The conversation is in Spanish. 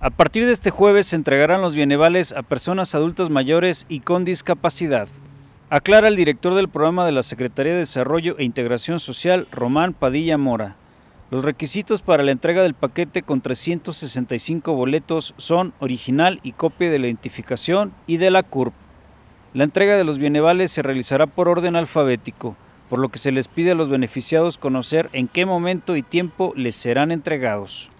A partir de este jueves se entregarán los bienevales a personas adultas mayores y con discapacidad. Aclara el director del programa de la Secretaría de Desarrollo e Integración Social, Román Padilla Mora. Los requisitos para la entrega del paquete con 365 boletos son original y copia de la identificación y de la CURP. La entrega de los bienevales se realizará por orden alfabético, por lo que se les pide a los beneficiados conocer en qué momento y tiempo les serán entregados.